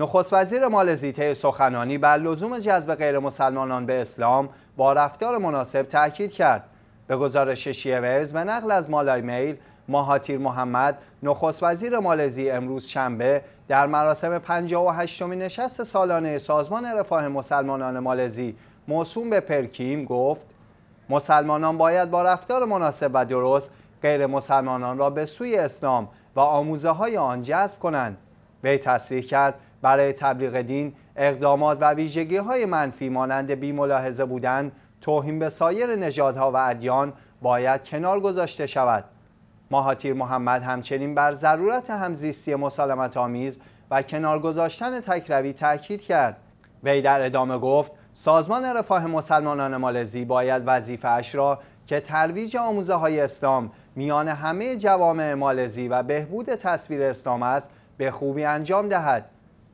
نخست وزیر مالزی طی سخنانی بر لزوم جذب غیر مسلمانان به اسلام با رفتار مناسب تاکید کرد به گزارش شیورز و نقل از مالای میل ماهاتیر محمد نخست وزیر مالزی امروز شنبه در مراسم 58 و نشست سالانه سازمان رفاه مسلمانان مالزی موسوم به پرکیم گفت مسلمانان باید با رفتار مناسب و درست غیر مسلمانان را به سوی اسلام و آموزه های آن جذب کنند وی تصریح کرد برای تبلیغ دین اقدامات و ویژگی های منفی مانند ملاحظه بودن توهین به سایر نژادها و ادیان باید کنار گذاشته شود ماهاتیر محمد همچنین بر ضرورت همزیستی مسالمت آمیز و کنار گذاشتن تکروی تاکید کرد وی در ادامه گفت سازمان رفاه مسلمانان مالزی باید وظیفهاش را که ترویج آموزه های اسلام میان همه جوامع مالزی و بهبود تصویر اسلام است به خوبی انجام دهد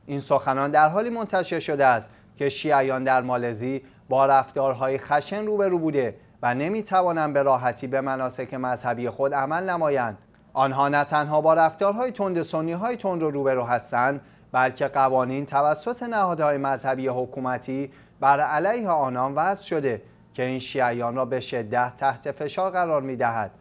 این سخنان در حالی منتشر شده است که شیعیان در مالزی با رفتارهای خشن روبرو بوده و نمیتوانند به راحتی به مناسک مذهبی خود عمل نمایند آنها نه تنها با رفتارهای تند سنی های تند رو روبرو هستند بلکه قوانین توسط نهادهای مذهبی حکومتی بر علیه آنان وضع شده که این شیعیان را به شدت تحت فشار قرار می دهد.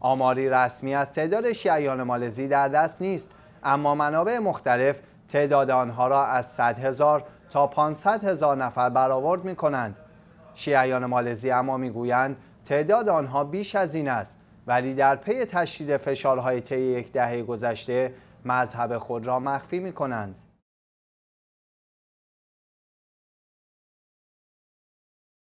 آماری رسمی از تعداد شیعیان مالزی در دست نیست اما منابع مختلف تعداد آنها را از 100 هزار تا 500 هزار نفر برآورد می کنند. شیعیان مالزی اما گویند تعداد آنها بیش از این است ولی در پی تشدید فشارهای طی یک دهه گذشته مذهب خود را مخفی می کنند.